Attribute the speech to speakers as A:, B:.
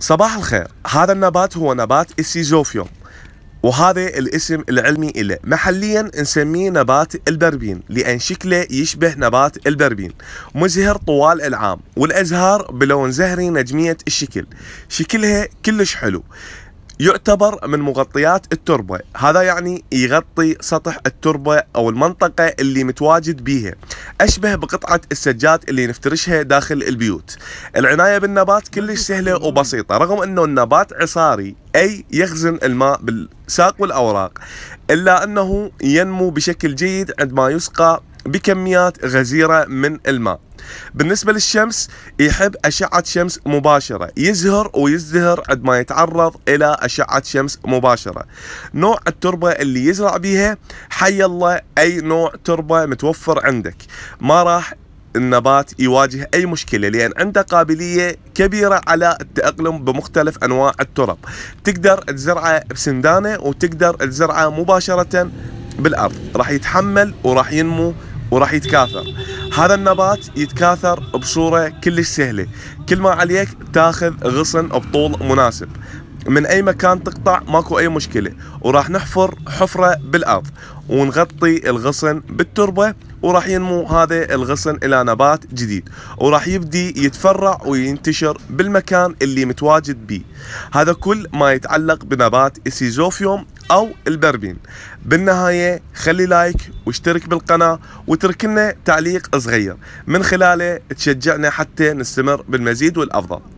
A: صباح الخير هذا النبات هو نبات السيزوفيوم وهذا الاسم العلمي له محليا نسميه نبات البربين لأن شكله يشبه نبات البربين مزهر طوال العام والأزهار بلون زهري نجمية الشكل شكلها كلش حلو يعتبر من مغطيات التربة هذا يعني يغطي سطح التربة أو المنطقة اللي متواجد بيها أشبه بقطعة السجاد اللي نفترشها داخل البيوت العناية بالنبات كلش سهلة وبسيطة رغم أنه النبات عصاري أي يخزن الماء بالساق والأوراق إلا أنه ينمو بشكل جيد عندما يسقى بكميات غزيرة من الماء بالنسبة للشمس يحب أشعة شمس مباشرة يزهر ويزدهر عند ما يتعرض إلى أشعة شمس مباشرة نوع التربة اللي يزرع بيها حي الله أي نوع تربة متوفر عندك ما راح النبات يواجه اي مشكله لان عنده قابليه كبيره على التاقلم بمختلف انواع الترب تقدر تزرعه بسندانه وتقدر تزرعه مباشره بالارض راح يتحمل وراح ينمو وراح يتكاثر هذا النبات يتكاثر بصورة كلش سهلة كل ما عليك تاخذ غصن بطول مناسب من اي مكان تقطع ماكو اي مشكلة وراح نحفر حفرة بالارض ونغطي الغصن بالتربة وراح ينمو هذا الغصن الى نبات جديد وراح يبدي يتفرع وينتشر بالمكان اللي متواجد به هذا كل ما يتعلق بنبات السيزوفيوم او البربين بالنهايه خلي لايك واشترك بالقناه وترك لنا تعليق صغير من خلاله تشجعنا حتى نستمر بالمزيد والافضل